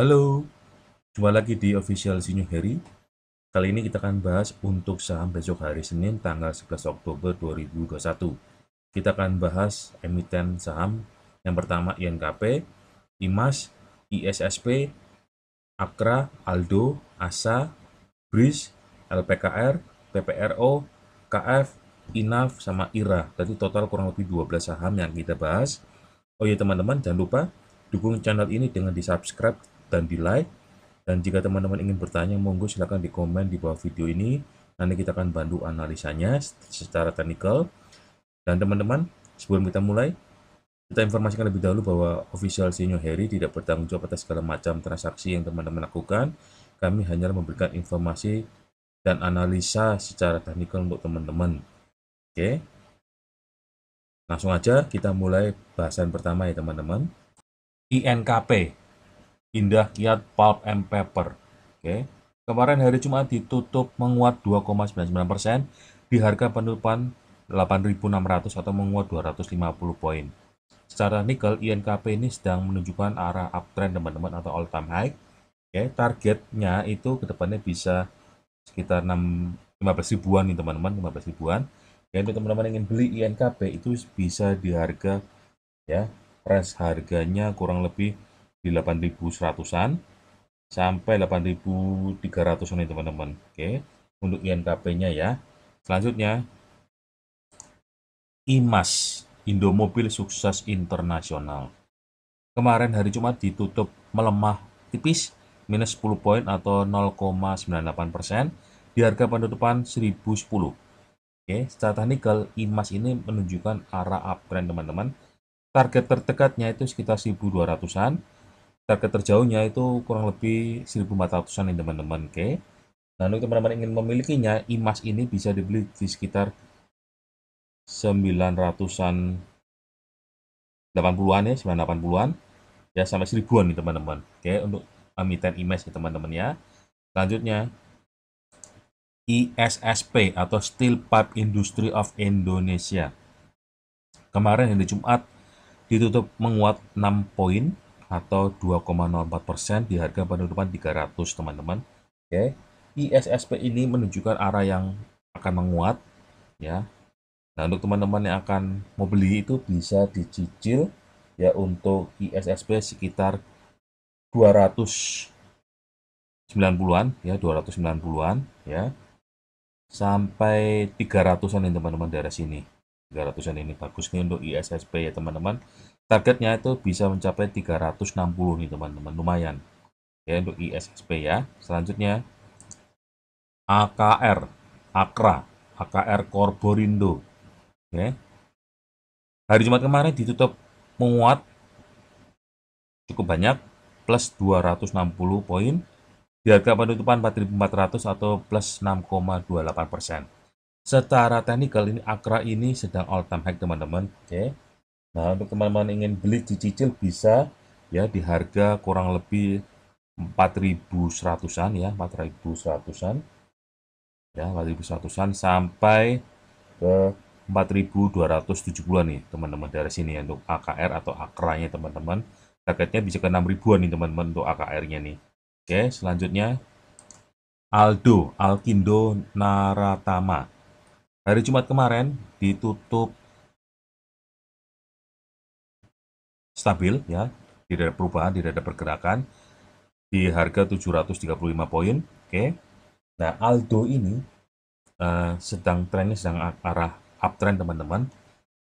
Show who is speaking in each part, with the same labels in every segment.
Speaker 1: Halo, jumpa lagi di official Sinyo Heri. Kali ini kita akan bahas untuk saham besok hari Senin tanggal 11 Oktober 2021. Kita akan bahas emiten saham yang pertama INKP, IMAS, ISSP, Akra, Aldo, ASA, BRIS, LPKR, PPRO, KF, INAF, sama IRA. Tadi total kurang lebih 12 saham yang kita bahas. Oh ya teman-teman, jangan lupa dukung channel ini dengan di-subscribe dan di like. Dan jika teman-teman ingin bertanya, monggo silahkan di komen di bawah video ini. Nanti kita akan bantu analisanya secara teknikal. Dan teman-teman, sebelum kita mulai, kita informasikan lebih dahulu bahwa official senior Harry tidak bertanggung jawab atas segala macam transaksi yang teman-teman lakukan. Kami hanya memberikan informasi dan analisa secara teknikal untuk teman-teman. Oke. Langsung aja kita mulai bahasan pertama ya teman-teman. INKP Indah Kiat Pulp and Paper. Oke. Okay. Kemarin hari Jumat ditutup menguat 2,99% di harga penutupan 8.600 atau menguat 250 poin. Secara nikel, INKP ini sedang menunjukkan arah uptrend teman-teman atau all time high. Oke, okay. targetnya itu kedepannya bisa sekitar 6 15 ribuan nih teman-teman, 15 ribuan. Ya, untuk teman-teman ingin beli INKP itu bisa di harga ya, range harganya kurang lebih di 8100-an sampai 8300 ini teman-teman. Oke, untuk INKP-nya ya. Selanjutnya IMAS Indomobil Sukses Internasional. Kemarin hari Jumat ditutup melemah tipis minus 10 poin atau 0,98 persen di harga penutupan 1010. Oke, secara teknikal IMAS ini menunjukkan arah uptrend teman-teman. Target terdekatnya itu sekitar 1200-an target terjauhnya itu kurang lebih 1400an nih teman-teman oke okay. Nah, untuk teman-teman ingin memilikinya, emas ini bisa dibeli di sekitar 900-an 80-an ya, 980-an ya sampai seribuan nih teman-teman. Oke, untuk emiten emas nih teman-teman ya. Selanjutnya ISSP atau Steel Pipe Industry of Indonesia. Kemarin hari Jumat ditutup menguat 6 poin atau 2,04% persen di harga penutupan 300 teman-teman. Oke. ISSP ini menunjukkan arah yang akan menguat ya. Nah, untuk teman-teman yang akan mau beli itu bisa dicicil ya untuk ISSP sekitar 290-an ya, 290-an ya. Sampai 300-an nih teman-teman daerah sini. 300-an ini bagus nih untuk ISSP ya teman-teman targetnya itu bisa mencapai 360 nih teman-teman lumayan ya untuk ISSP ya selanjutnya AKR Akra AKR Korborindo ya hari Jumat kemarin ditutup menguat cukup banyak plus 260 poin di harga penutupan 4400 atau plus 6,28 persen secara teknikal ini Akra ini sedang all time high teman-teman oke ya. okay Nah, untuk teman-teman ingin beli dicicil bisa ya di harga kurang lebih 4.100-an ya, 4.100-an. Ya, 4.100-an sampai ke 4.270-an nih, teman-teman dari sini ya untuk AKR atau akranya teman-teman. Targetnya bisa ke 6.000-an nih teman-teman untuk AKR-nya nih. Oke, selanjutnya Aldo Alkindo Naratama. Hari Jumat kemarin ditutup stabil ya, tidak ada perubahan, tidak ada pergerakan di harga 735 poin, oke. Okay. Nah, Aldo ini uh, sedang trennya sedang arah uptrend teman-teman.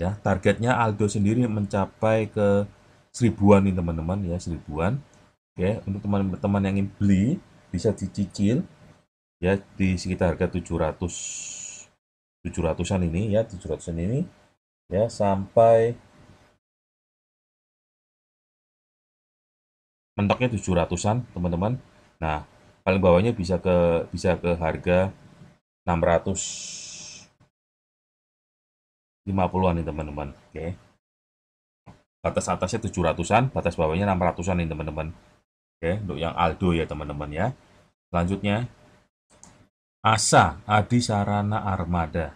Speaker 1: Ya, targetnya Aldo sendiri mencapai ke seribuan nih teman-teman ya, seribuan. Oke, okay. untuk teman-teman yang ingin beli bisa dicicil ya di sekitar harga 700 700-an ini ya, 700-an ini ya sampai mentoknya 700-an teman-teman nah paling bawahnya bisa ke bisa ke harga 650-an nih teman-teman oke okay. batas atasnya 700-an batas bawahnya 600-an nih teman-teman oke okay. untuk yang Aldo ya teman-teman ya selanjutnya Asa Adi Sarana Armada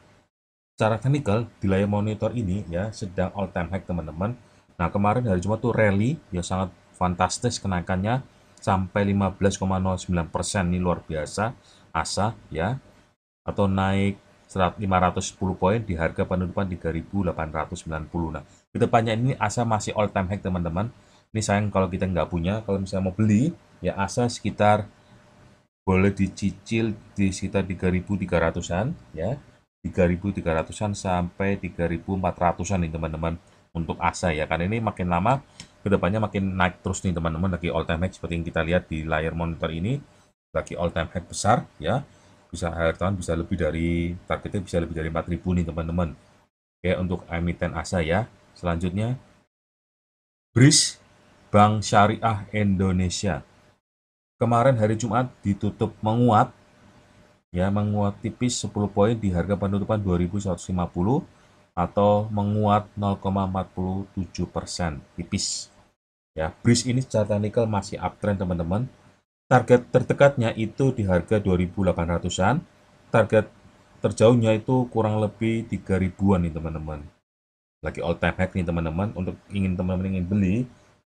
Speaker 1: secara teknikal di layar monitor ini ya sedang all time high teman-teman nah kemarin hari Jumat tuh rally yang sangat fantastis kenaikannya sampai 15,09 persen ini luar biasa asa ya atau naik 510 poin di harga penutupan 3.890. Nah, di depannya ini ASA masih all time high teman-teman. Ini sayang kalau kita nggak punya, kalau misalnya mau beli, ya ASA sekitar boleh dicicil di sekitar 3.300-an ya. 3.300-an sampai 3.400-an nih teman-teman untuk ASA ya. kan ini makin lama kedepannya makin naik terus nih teman-teman lagi all time high seperti yang kita lihat di layar monitor ini lagi all time high besar ya bisa akhir tahun bisa lebih dari targetnya bisa lebih dari 4000 nih teman-teman oke untuk emiten ASA ya selanjutnya BRIS Bank Syariah Indonesia kemarin hari Jumat ditutup menguat ya menguat tipis 10 poin di harga penutupan 2150 atau menguat 0,47 persen tipis Ya, BRIS ini secara teknikal masih uptrend teman-teman. Target terdekatnya itu di harga 2.800-an. Target terjauhnya itu kurang lebih 3.000-an nih teman-teman. Lagi all time high nih teman-teman. Untuk ingin teman-teman ingin beli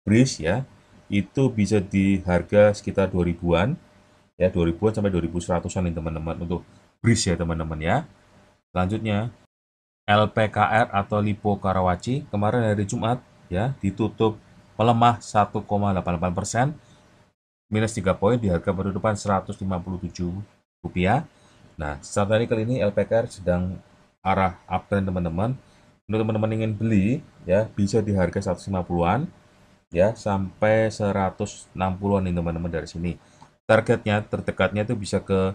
Speaker 1: BRIS ya, itu bisa di harga sekitar 2000-an ya 2000-an sampai 2100-an nih teman-teman untuk BRIS ya teman-teman ya. Selanjutnya LPKR atau Lipo Karawaci kemarin hari Jumat ya ditutup melemah 1,88 persen, minus 3 poin di harga penutupan Rp157. Nah, saat hari kali ini LPKR sedang arah uptrend teman-teman. Untuk teman-teman ingin beli, ya bisa di harga 150-an, ya sampai 160-an nih teman-teman dari sini. Targetnya terdekatnya itu bisa ke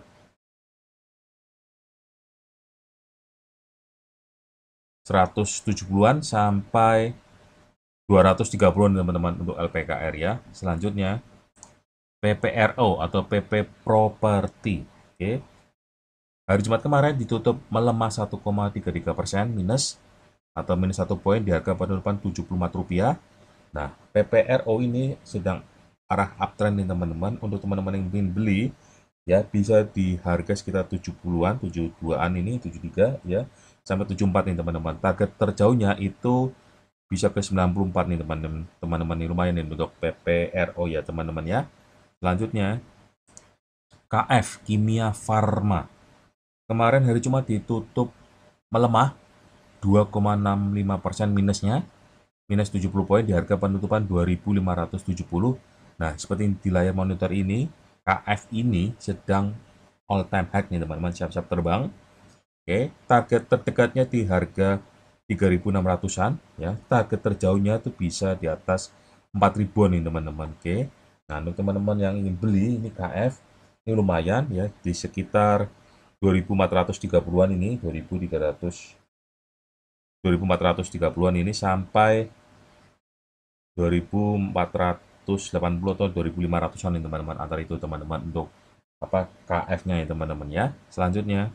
Speaker 1: seratus tujuh an sampai 230 teman-teman untuk LPKR ya. Selanjutnya PPRO atau PP Property. Oke. Okay. Hari Jumat kemarin ditutup melemah 1,33 persen minus atau minus satu poin di harga penutupan Rp74. Nah, PPRO ini sedang arah uptrend nih teman-teman. Untuk teman-teman yang ingin beli ya bisa di harga sekitar 70-an, 72-an ini, 73 ya sampai 74 nih teman-teman. Target terjauhnya itu bisa ke 94 nih teman-teman teman-teman ini lumayan nih untuk PPRO ya teman-teman ya selanjutnya KF Kimia Farma kemarin hari cuma ditutup melemah 2,65 persen minusnya minus 70 poin di harga penutupan 2570 nah seperti di layar monitor ini KF ini sedang all time high nih teman-teman siap-siap terbang oke target terdekatnya di harga 3.600-an ya. Target terjauhnya itu bisa di atas 4.000 nih teman-teman. Oke. Nah, untuk teman-teman yang ingin beli ini KF ini lumayan ya di sekitar 2430-an ini, 2300 2430-an ini sampai 2480 atau 2500-an ini teman-teman. Antara itu teman-teman untuk apa KF-nya ya teman-teman ya. Selanjutnya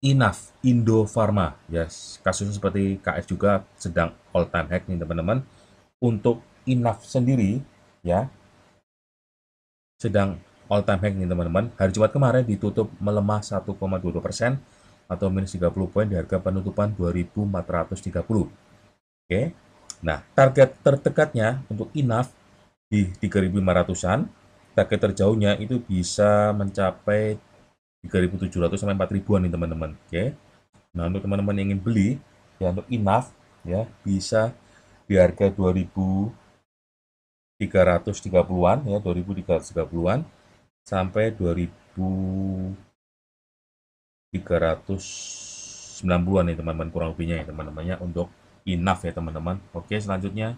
Speaker 1: Inaf Indo Pharma Yes, kasusnya seperti KS juga sedang all time hack nih teman-teman. Untuk Inaf sendiri ya sedang all time hack nih teman-teman. Hari Jumat kemarin ditutup melemah persen atau minus 30 poin di harga penutupan 2430. Oke. Nah, target terdekatnya untuk Inaf di 3500-an, target terjauhnya itu bisa mencapai 3.700 sampai 4000 ribuan nih teman-teman oke okay? nah untuk teman-teman yang ingin beli ya untuk enough ya bisa di harga 2.330an ya 2.330an sampai 2.390an nih teman-teman kurang lebihnya ya teman teman ya untuk enough ya teman-teman oke selanjutnya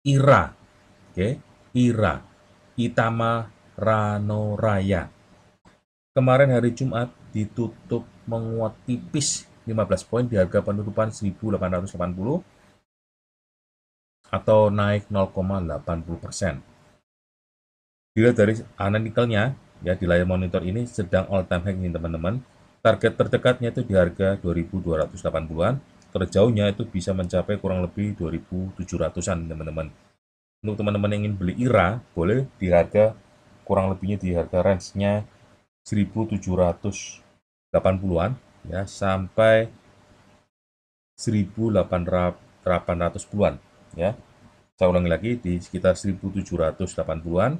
Speaker 1: Ira oke Ira Itama Rano Raya Kemarin hari Jumat ditutup menguat tipis 15 poin di harga penutupan 1880 atau naik 0,80 persen. Dilihat dari analytical-nya, ya di layar monitor ini sedang all time high nih teman-teman. Target terdekatnya itu di harga 2280-an, terjauhnya itu bisa mencapai kurang lebih 2700-an teman-teman. Untuk teman-teman yang ingin beli IRA, boleh di harga kurang lebihnya di harga range-nya 1780-an ya sampai 1880 an ya. Saya ulangi lagi di sekitar 1780-an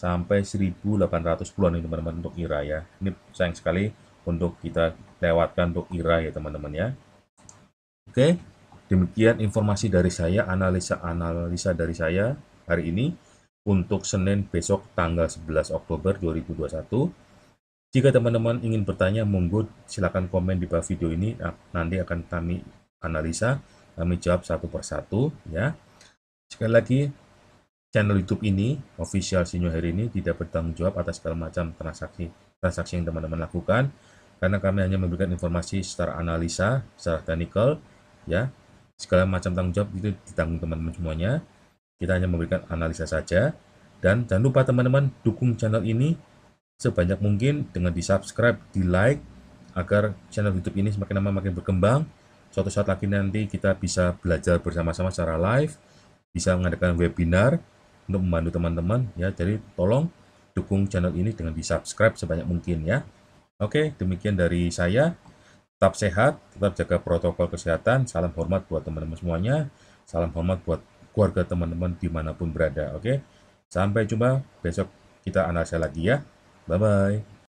Speaker 1: sampai 1880 an ini teman-teman untuk IRA ya. Ini sayang sekali untuk kita lewatkan untuk IRA ya teman-teman ya. Oke, demikian informasi dari saya, analisa-analisa dari saya hari ini untuk Senin besok tanggal 11 Oktober 2021. Jika teman-teman ingin bertanya, monggo silakan komen di bawah video ini. Nah, nanti akan kami analisa, kami jawab satu persatu. Ya, sekali lagi channel YouTube ini, official Sinyo Hari ini tidak bertanggung jawab atas segala macam transaksi transaksi yang teman-teman lakukan karena kami hanya memberikan informasi secara analisa, secara teknikal, ya. Segala macam tanggung jawab itu ditanggung teman-teman semuanya. Kita hanya memberikan analisa saja. Dan jangan lupa teman-teman dukung channel ini sebanyak mungkin dengan di subscribe, di like, agar channel YouTube ini semakin lama makin berkembang. Suatu saat lagi nanti kita bisa belajar bersama-sama secara live, bisa mengadakan webinar untuk membantu teman-teman ya. Jadi tolong dukung channel ini dengan di subscribe sebanyak mungkin ya. Oke, demikian dari saya. Tetap sehat, tetap jaga protokol kesehatan. Salam hormat buat teman-teman semuanya. Salam hormat buat keluarga teman-teman dimanapun berada. Oke, sampai jumpa besok kita analisa lagi ya. Bye bye.